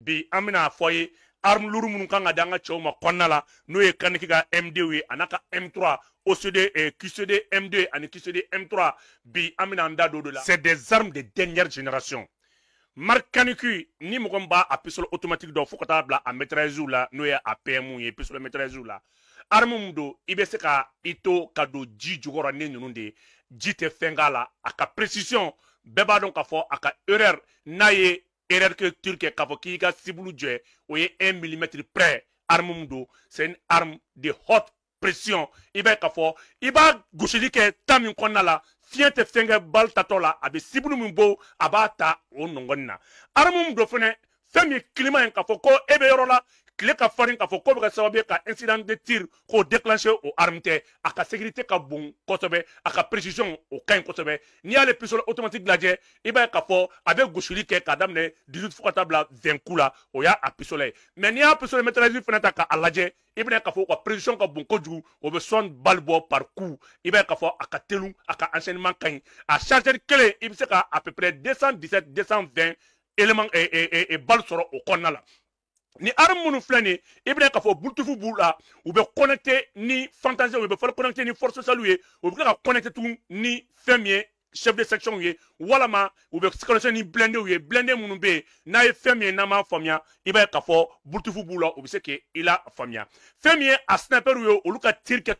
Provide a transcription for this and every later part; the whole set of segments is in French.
bi Amina Foyer, Arm luru ye armluru minnu kan ka di an ka kaniki ga md ye m3 ocd eh, qcd M2 ani qcd m3 bi Amina bɛna de la c'est des armes de dernière génération mark Kanuku, ni mɔgɔ a pisole automatique do fo a maîtrise la n'o a pm ye pisole maîtrise la arme mdo, ibe i bɛ se ka i to ji jukɔrɔ de ji a ka précision beba b'a dɔn a ka erreur n'a ye erreur que turc kɛ k'a fɔ k'i sibulu jɔ o ye 1 mm près arme mudo, c'est une arme de haute pression i b'a iba k'a fɔ i b'a gosili kɛ temps min kɔnɔna la fiɲɛ tɛ fɛn kɛ bali a sibulu min bɔ a b'a arme mudo don fɛnɛ fɛn min ye kilima ye ko eh ben, la les ka farin k'a fɔ k'o bɛ incident de tir k'o déclenché o sécurité ka bon précision o ka ɲi kosɛbɛ n'i y'ale pistolet automatique lajɛ i b'a ye k'a fɔ a bɛ gosili k'a daminɛ 18 fo la o a pistolet mais n'i y'a pistolet fana ta k'a lajɛ i bɛna k'a fɔ précision ka bon o balle par coup i k'a fɔ a telu enchaînement a chargeur kelen i à peu près 217 220 éléments balles sɔrɔ o kɔnɔna ni armes nous flané et bien qu'à là ou bien connecter ni fantasy ou be faire connecter ni force saluée ou bien connecter tout ni fermier chef de section ou voilà ma ou bien connecter ni blender ou blender mon bé n'a pas fermier n'a pas famia et bien qu'à là ou bien c'est qu'il e a famia fermier à snapper ou bien ou bien tirer que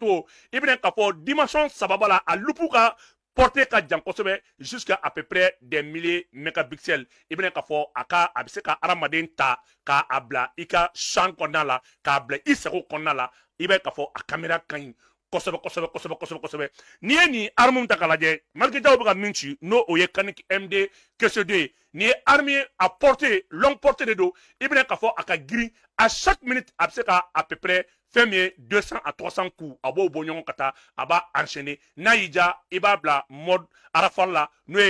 et bien qu'à dimension sababala à loupouka portée ka jan kosɛbɛ jusqu'à à peu près des milliers mégapixels i Aka, k'a fɔ a ka a se ka ta k'a bila i ka champ kɔnɔna la k'a bila i sago kɔnɔna la i k'a fɔ a kamera ka ɲi kosɛbɛ kosɛbɛ kosɛbɛ kosɛbɛ kosɛbɛ n'i ye nin armu ta k'a lajɛ mariketaw ka n'o o kanik md kcd ye ni ye arme ye a portée long portée de don i bɛna k'a fɔ a ka girin à chaque minute a bɛ à peu près fɛn 200 à 300 coups à b'o Kata, kata, ka enchaîné, a b'a enchaîner mode arafal la n'o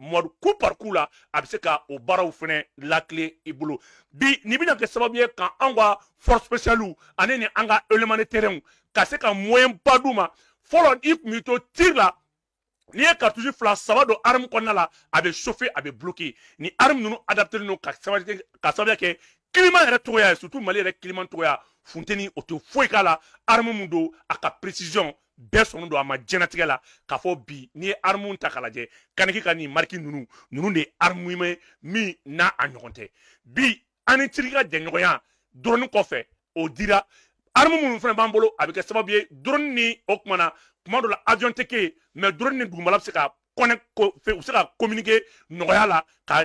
mode coup par coup là, abseka au se ka o baaraw fɛnɛ bi ni bɛna ka force spéciale anene ni anga ka humanitaire ka ka moyen baduma, follow if muto tira, tun b'i la n'i ye kartusi fila saba don arme kɔnɔna la a chauffer bloquer Ni arme ka que kiliman yɛrɛ tɔgɔya ye surtout mali yɛrɛ kiliman tɔgɔya funteni o tɛ foyi k'a la arme min don a ka précision bɛɛ sɔnnen don a ma diɲɛnatigɛ la k'a fɔ bi n'i ye arme ta k'a lajɛ kaniki ka nin marque ninnu ninnu de ye arme ye min n'a a ɲɔgɔn tɛ bi an ni tiriki ka jɛɲɔgɔnya dɔrɔnin kɔfɛ o dira arme minnu fana b'an bolo a bɛ kɛ sababu ye ni o tuma na dɔ la avion tɛ yen mais drone ni dugumala bɛ se ka kɔnɛ ko u bɛ se ka communiquer nɔgɔya la ka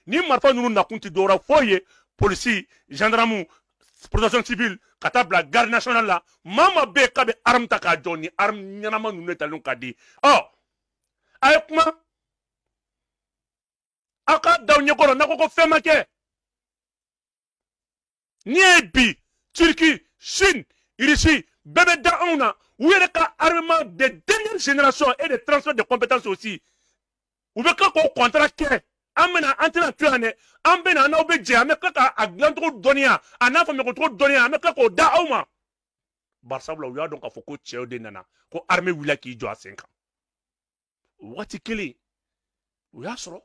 ni marfa nous nakunti d'ora, foye, foyi ye polisi protection civile katabla, garde nationale la mama be bɛ k'a arme ta k'a joni ni arme ɲɛnama ninnu talon talen ka di oh! kuma daw n'a ko n'i bi turki chine irisi bɛɛ bɛ da anw ka armement de dernière génération et de transfert de compétences aussi ou bɛ tila k'o an bɛna an tɛna to yan dɛ an bɛna n'aw bɛ jɛ an bɛ tila k'a dilancogo dɔnniya a n'a faamuyakocogo dɔnniya an bɛ tila k'o da aw ma barisabula u y'a dɔn k'a fɔ ko cɛw de nana ko armée wulila k'i jɔ a sen kan wagati kelen o y'a sɔrɔ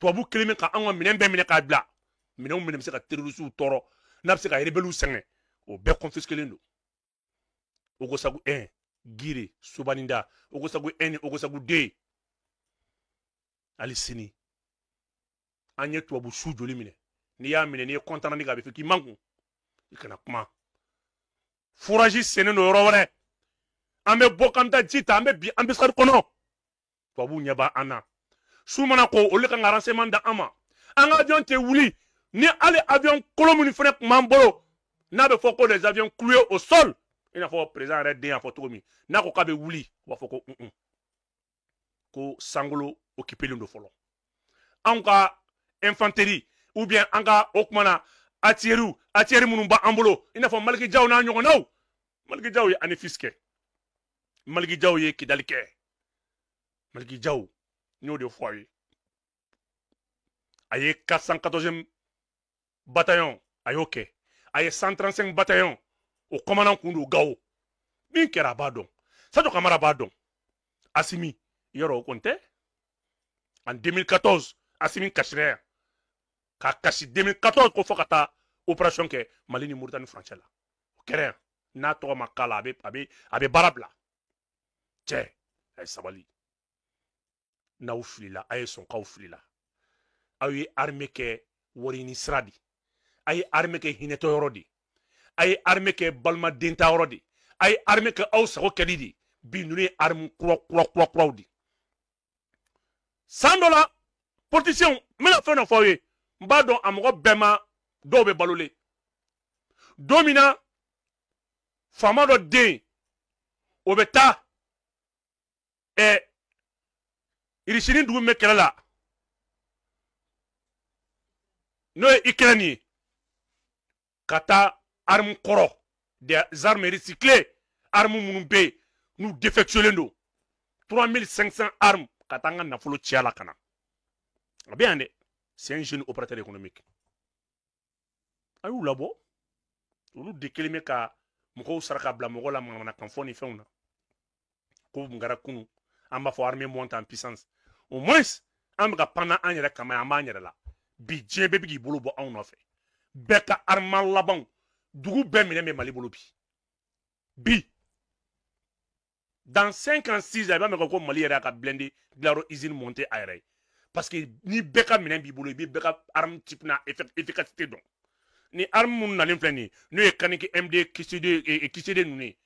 tubabu kelen bɛ ka anw ka minɛn bɛɛ minɛ k'a bila minɛn o bɛ se ka terorisiw tɔɔrɔ n'a bɛ se ka rebelle sɛgɛn o bɛɛ confisquelen don ogosagu 1 gire sobaninda ogosagu 1 ni ogosagu 2 hali sini an ye tubabu su joli minɛ n'i y'a minɛ n'i ye kɔntana ni kan a bɛ fɔ k'i mankun i kana kuma furaji sennen don yɔrɔ wɛrɛ an bɛ bɔ k'an bɛ taa ji ta an bɛ bin an bɛ sari kɔnɔ tubabuw ɲɛ b'an na su mana ko olu ka kan ka renseignement di an ma an ka avion tɛ wuli ni hali avion kolo minnu fana tun b'an bolo n'a bɛ fɔ ko les avions cloués au sol i n'a fɔ président yɛrɛ den y'a fɔ cogo min n'a ko k'a bɛ wuli u b'a fɔ ko un un ko sankolo okipelen do fɔlɔ anw ka infanteri ou bien an ka o kuma na atiyɛriw atiyɛri minnu b'an bolo i n'a fɔ malikijaw n'a ɲɔgɔnnaw malikijaw ye anifis kɛ malikijaw ye kidali kɛ malikijaw n y'o de fɔ a ye a ye 414 bataillon a y'o kɛ a ye 135 bataillon o kɔmana kun don gawo min kɛra a b'a dɔn sajo kamara b'a dɔn asimi yɔrɔ o An 2014, asimin kache ren. Ka kache 2014 kou fok ata operasyon ke Malini-Murta-Nufranche la. Kere, nato waman kala abe barab la. Che, ay sabali. Na ouf li la, ay son ka ouf li la. Awe arme ke Wari Nisra di. Awe arme ke Hineto yor di. Awe arme ke Balma Denta yor di. Awe arme ke Aousa Gokeri di. Binoune arme koua koua koua koua di. san dɔ la politisiyɛnw n bɛna fɛn dɔ fɔ aw ye n b'a dɔn a mɔgɔ bɛɛ ma dɔw bɛ balole don min na faama dɔ den o bɛ taa ɛ irisini dugu min bɛ kɛlɛ la n'o ye ikɛrɛni ye ka taa arimu kɔrɔ des armes recyclées arimu minnu bɛ yen n'u défectionnées don 3500 armes ka taa n ka nafolo ci a la ka na a bɛ yan dɛ c'est un jeune opérateur économique a y'u labɔ olu de kelen bɛ ka mɔgɔw saraka bila mɔgɔ la manamanakan fɔ ni fɛnw na ko mun kɛra kunu an b'a fɔ armée monte en puissance au moins an bɛ ka pan na an yɛrɛ kama an b'an yɛrɛ la bi diɲɛ bɛɛ bɛ k'i bolo bɔ anw nɔfɛ bɛɛ ka arma labanw dugu bɛɛ minɛ bɛ mali bolo bi bi dans 5 ans 6 ans i b'a mɛn ko mali yɛrɛ a ka blende dilanyɔrɔ usine monte a yɛrɛ ye parce que ni bɛɛ ka minɛn b'i bolo i bɛ bɛɛ ka arme type na efficacité dɔn ni arme minnu nalen filɛ nin ye n'o ye kaniki md kisede eh, eh, kisede ninnu ye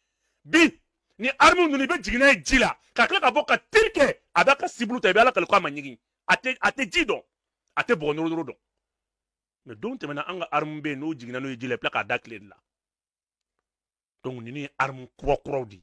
bi ni arme ninnu i bɛ jigin n'a ye ji la ka tila ka bɔ ka teri kɛ a b'a ka sibulu ta i bɛ ala kale ko a ma ɲigin a tɛ a tɛ ji dɔn a tɛ bɔgɔ noro noro dɔn mɛ don tɛmɛna an ka arme bɛ yen n'o jiginna n'o ye ji la i bɛ tila k'a da tile de la donc ninnu ye arme kura kuraw de ye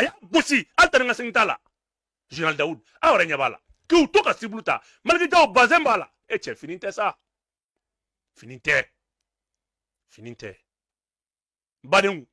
a y'a gosi hali tani ka segin t'a la général daoud aw yɛrɛ ɲɛ b'a la k'u to ka sibulu ta malikijaw bazɛn b'a la e eh, cɛ fini tɛ sa fini tɛ fini tɛ badenw